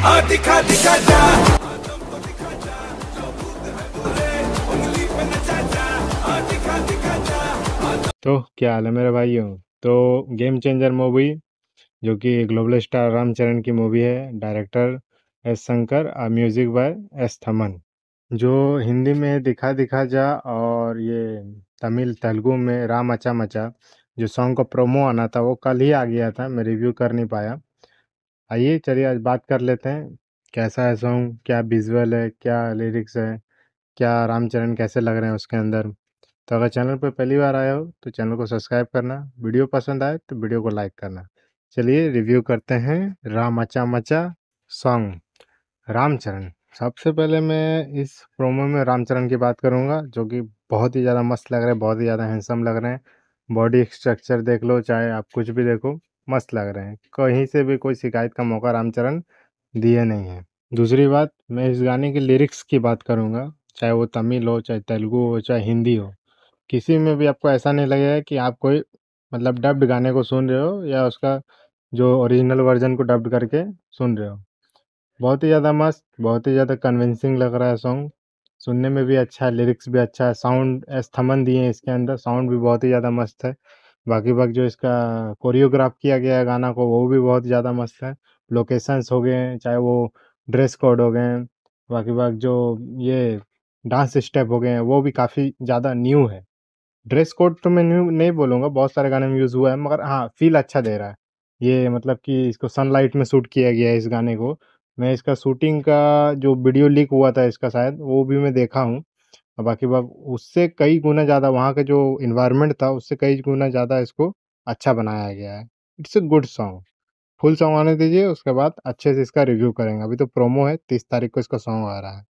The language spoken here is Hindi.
आ हाँ, दिखा दिखा जा तो क्या हाल है मेरे भाइयों तो गेम चेंजर मूवी जो कि ग्लोबल स्टार रामचरण की मूवी है डायरेक्टर एस शंकर और म्यूज़िक बाय एस थमन जो हिंदी में दिखा दिखा जा और ये तमिल तेलुगु में राम अचा मचा जो सॉन्ग का प्रोमो आना था वो कल ही आ गया था मैं रिव्यू कर नहीं पाया आइए चलिए आज बात कर लेते हैं कैसा है सॉन्ग क्या विजुअल है क्या लिरिक्स है क्या रामचरण कैसे लग रहे हैं उसके अंदर तो अगर चैनल पर पहली बार आए हो तो चैनल को सब्सक्राइब करना वीडियो पसंद आए तो वीडियो को लाइक करना चलिए रिव्यू करते हैं राम मचा मचा सॉन्ग रामचरण सबसे पहले मैं इस प्रोमो में रामचरण की बात करूँगा जो कि बहुत ही ज़्यादा मस्त लग रहे हैं बहुत ही ज़्यादा हैंडसम लग रहे हैं बॉडी स्ट्रक्चर देख लो चाहे आप कुछ भी देखो मस्त लग रहे हैं कहीं से भी कोई शिकायत का मौका रामचरण दिए नहीं है दूसरी बात मैं इस गाने के लिरिक्स की बात करूँगा चाहे वो तमिल हो चाहे तेलुगु हो चाहे हिंदी हो किसी में भी आपको ऐसा नहीं लगेगा कि आप कोई मतलब डब्ड गाने को सुन रहे हो या उसका जो ओरिजिनल वर्जन को डब्ड करके सुन रहे हो बहुत ही ज़्यादा मस्त बहुत ही ज़्यादा कन्विंसिंग लग रहा है सॉन्ग सुनने में भी अच्छा है लिरिक्स भी अच्छा है साउंड एस्थमन दिए हैं इसके अंदर साउंड भी बहुत ही ज़्यादा मस्त है बाकी बाकी जो इसका कोरियोग्राफ किया गया है गाना को वो भी बहुत ज़्यादा मस्त है लोकेशंस हो गए चाहे वो ड्रेस कोड हो गए बाकी बाग जो ये डांस स्टेप हो गए हैं वो भी काफ़ी ज़्यादा न्यू है ड्रेस कोड तो मैं न्यू नहीं बोलूँगा बहुत सारे गाने में यूज़ हुआ है मगर हाँ फील अच्छा दे रहा है ये मतलब कि इसको सनलाइट में शूट किया गया है इस गाने को मैं इसका शूटिंग का जो वीडियो लीक हुआ था इसका शायद वो भी मैं देखा हूँ और बाकी बाब उससे कई गुना ज़्यादा वहाँ का जो इन्वायरमेंट था उससे कई गुना ज़्यादा इसको अच्छा बनाया गया है it's a good song full song आने दीजिए उसके बाद अच्छे से इसका रिव्यू करेंगे अभी तो प्रोमो है तीस तारीख को इसका सॉन्ग आ रहा है